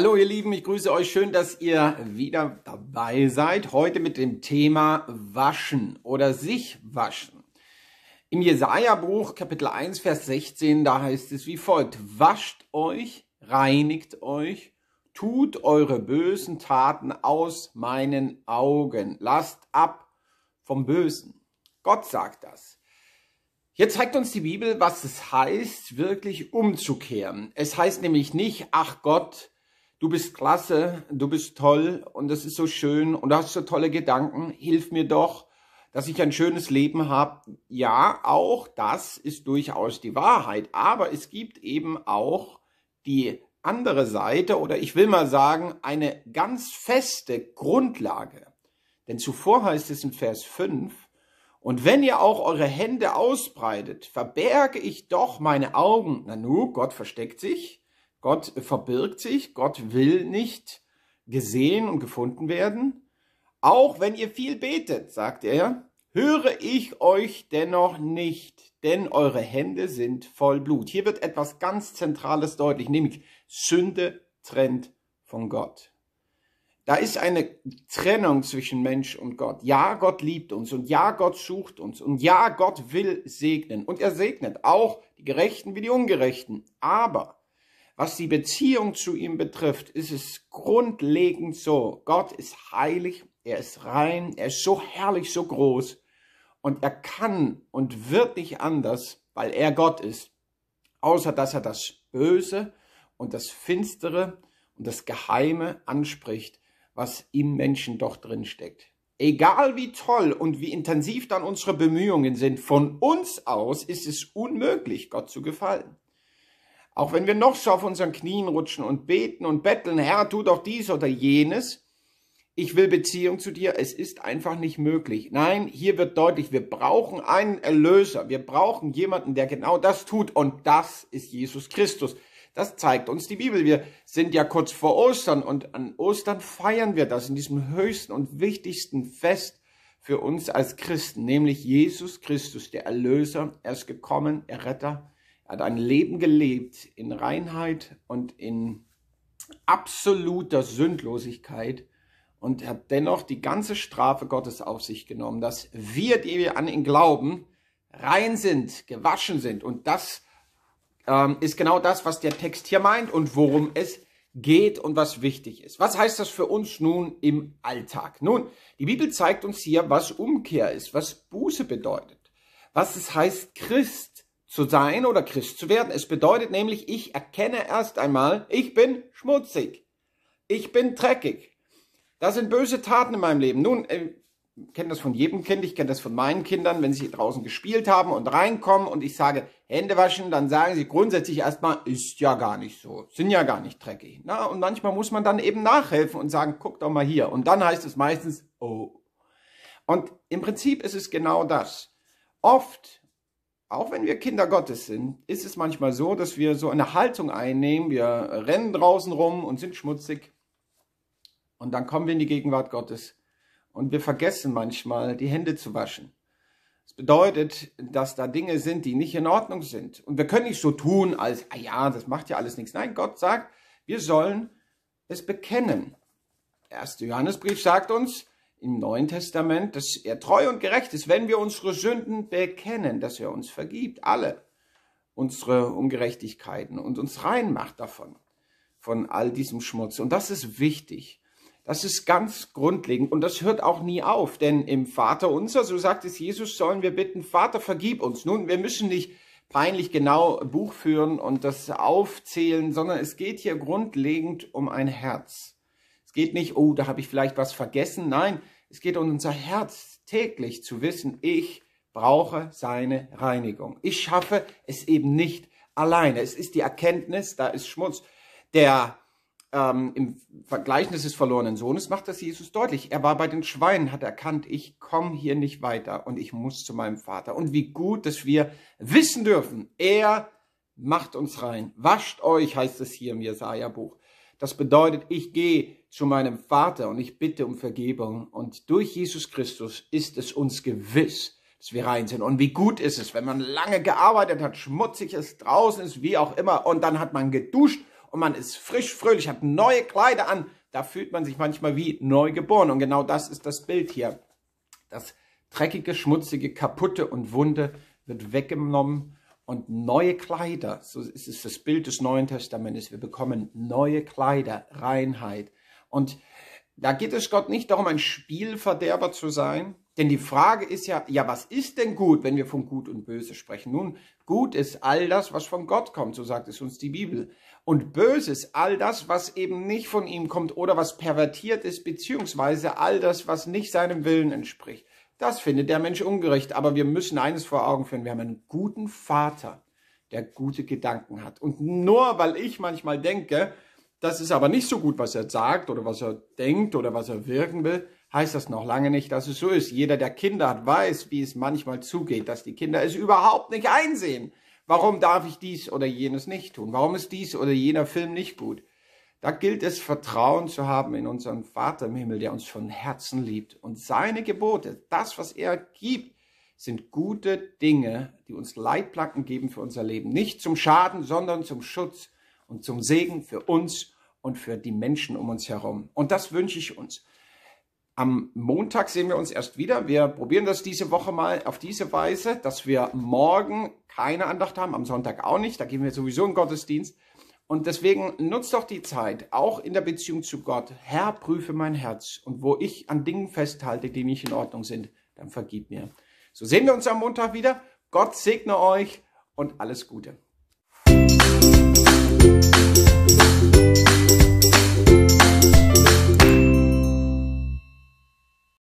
Hallo ihr Lieben, ich grüße euch. Schön, dass ihr wieder dabei seid. Heute mit dem Thema Waschen oder sich waschen. Im Jesaja-Buch, Kapitel 1, Vers 16, da heißt es wie folgt. Wascht euch, reinigt euch, tut eure bösen Taten aus meinen Augen. Lasst ab vom Bösen. Gott sagt das. Jetzt zeigt uns die Bibel, was es heißt, wirklich umzukehren. Es heißt nämlich nicht, ach Gott, du bist klasse, du bist toll und das ist so schön und du hast so tolle Gedanken, hilf mir doch, dass ich ein schönes Leben habe. Ja, auch das ist durchaus die Wahrheit, aber es gibt eben auch die andere Seite oder ich will mal sagen, eine ganz feste Grundlage. Denn zuvor heißt es in Vers 5, und wenn ihr auch eure Hände ausbreitet, verberge ich doch meine Augen. Na Nanu, Gott versteckt sich Gott verbirgt sich, Gott will nicht gesehen und gefunden werden. Auch wenn ihr viel betet, sagt er, höre ich euch dennoch nicht, denn eure Hände sind voll Blut. Hier wird etwas ganz Zentrales deutlich, nämlich Sünde trennt von Gott. Da ist eine Trennung zwischen Mensch und Gott. Ja, Gott liebt uns und ja, Gott sucht uns und ja, Gott will segnen und er segnet auch die Gerechten wie die Ungerechten. Aber was die Beziehung zu ihm betrifft, ist es grundlegend so. Gott ist heilig, er ist rein, er ist so herrlich, so groß. Und er kann und wird nicht anders, weil er Gott ist. Außer dass er das Böse und das Finstere und das Geheime anspricht, was im Menschen doch drin steckt. Egal wie toll und wie intensiv dann unsere Bemühungen sind, von uns aus ist es unmöglich, Gott zu gefallen auch wenn wir noch so auf unseren Knien rutschen und beten und betteln, Herr, tu doch dies oder jenes, ich will Beziehung zu dir, es ist einfach nicht möglich. Nein, hier wird deutlich, wir brauchen einen Erlöser, wir brauchen jemanden, der genau das tut und das ist Jesus Christus. Das zeigt uns die Bibel. Wir sind ja kurz vor Ostern und an Ostern feiern wir das in diesem höchsten und wichtigsten Fest für uns als Christen, nämlich Jesus Christus, der Erlöser. Er ist gekommen, er Erretter, er hat ein Leben gelebt in Reinheit und in absoluter Sündlosigkeit und hat dennoch die ganze Strafe Gottes auf sich genommen, dass wir, die wir an ihn glauben, rein sind, gewaschen sind. Und das ähm, ist genau das, was der Text hier meint und worum es geht und was wichtig ist. Was heißt das für uns nun im Alltag? Nun, die Bibel zeigt uns hier, was Umkehr ist, was Buße bedeutet, was es heißt, Christ zu sein oder Christ zu werden. Es bedeutet nämlich, ich erkenne erst einmal, ich bin schmutzig. Ich bin dreckig. Das sind böse Taten in meinem Leben. Nun, ich äh, kenne das von jedem Kind, ich kenne das von meinen Kindern, wenn sie hier draußen gespielt haben und reinkommen und ich sage Hände waschen, dann sagen sie grundsätzlich erstmal, ist ja gar nicht so, sind ja gar nicht dreckig. Na, und manchmal muss man dann eben nachhelfen und sagen, guck doch mal hier. Und dann heißt es meistens, oh. Und im Prinzip ist es genau das. Oft auch wenn wir Kinder Gottes sind, ist es manchmal so, dass wir so eine Haltung einnehmen. Wir rennen draußen rum und sind schmutzig. Und dann kommen wir in die Gegenwart Gottes. Und wir vergessen manchmal, die Hände zu waschen. Das bedeutet, dass da Dinge sind, die nicht in Ordnung sind. Und wir können nicht so tun, als, ah ja, das macht ja alles nichts. Nein, Gott sagt, wir sollen es bekennen. Der erste Johannesbrief sagt uns, im Neuen Testament, dass er treu und gerecht ist, wenn wir unsere Sünden bekennen, dass er uns vergibt, alle unsere Ungerechtigkeiten und uns rein macht davon, von all diesem Schmutz. Und das ist wichtig. Das ist ganz grundlegend und das hört auch nie auf, denn im Vater unser, so sagt es Jesus, sollen wir bitten, Vater, vergib uns. Nun, wir müssen nicht peinlich genau Buch führen und das aufzählen, sondern es geht hier grundlegend um ein Herz geht nicht, oh, da habe ich vielleicht was vergessen. Nein, es geht um unser Herz täglich zu wissen, ich brauche seine Reinigung. Ich schaffe es eben nicht alleine. Es ist die Erkenntnis, da ist Schmutz. Der ähm, im Vergleichnis des verlorenen Sohnes macht das Jesus deutlich. Er war bei den Schweinen, hat erkannt, ich komme hier nicht weiter und ich muss zu meinem Vater. Und wie gut, dass wir wissen dürfen, er macht uns rein. Wascht euch, heißt es hier im Jesaja-Buch. Das bedeutet, ich gehe zu meinem Vater und ich bitte um Vergebung. Und durch Jesus Christus ist es uns gewiss, dass wir rein sind. Und wie gut ist es, wenn man lange gearbeitet hat, schmutzig ist, draußen ist, wie auch immer, und dann hat man geduscht und man ist frisch, fröhlich, hat neue Kleider an. Da fühlt man sich manchmal wie neu geboren. Und genau das ist das Bild hier. Das dreckige, schmutzige, kaputte und Wunde wird weggenommen und neue Kleider. So ist es das Bild des Neuen Testamentes. Wir bekommen neue Kleider, Reinheit. Und da geht es Gott nicht darum, ein Spielverderber zu sein. Denn die Frage ist ja, ja, was ist denn gut, wenn wir von Gut und Böse sprechen? Nun, gut ist all das, was von Gott kommt, so sagt es uns die Bibel. Und böse ist all das, was eben nicht von ihm kommt oder was pervertiert ist, beziehungsweise all das, was nicht seinem Willen entspricht. Das findet der Mensch ungerecht. Aber wir müssen eines vor Augen führen. Wir haben einen guten Vater, der gute Gedanken hat. Und nur weil ich manchmal denke, das ist aber nicht so gut, was er sagt oder was er denkt oder was er wirken will, heißt das noch lange nicht, dass es so ist. Jeder, der Kinder hat, weiß, wie es manchmal zugeht, dass die Kinder es überhaupt nicht einsehen. Warum darf ich dies oder jenes nicht tun? Warum ist dies oder jener Film nicht gut? Da gilt es, Vertrauen zu haben in unseren Vater im Himmel, der uns von Herzen liebt. Und seine Gebote, das, was er gibt, sind gute Dinge, die uns Leitplanken geben für unser Leben. Nicht zum Schaden, sondern zum Schutz und zum Segen für uns und für die Menschen um uns herum. Und das wünsche ich uns. Am Montag sehen wir uns erst wieder. Wir probieren das diese Woche mal auf diese Weise, dass wir morgen keine Andacht haben, am Sonntag auch nicht. Da gehen wir sowieso in Gottesdienst. Und deswegen nutzt doch die Zeit, auch in der Beziehung zu Gott. Herr, prüfe mein Herz. Und wo ich an Dingen festhalte, die nicht in Ordnung sind, dann vergib mir. So sehen wir uns am Montag wieder. Gott segne euch und alles Gute.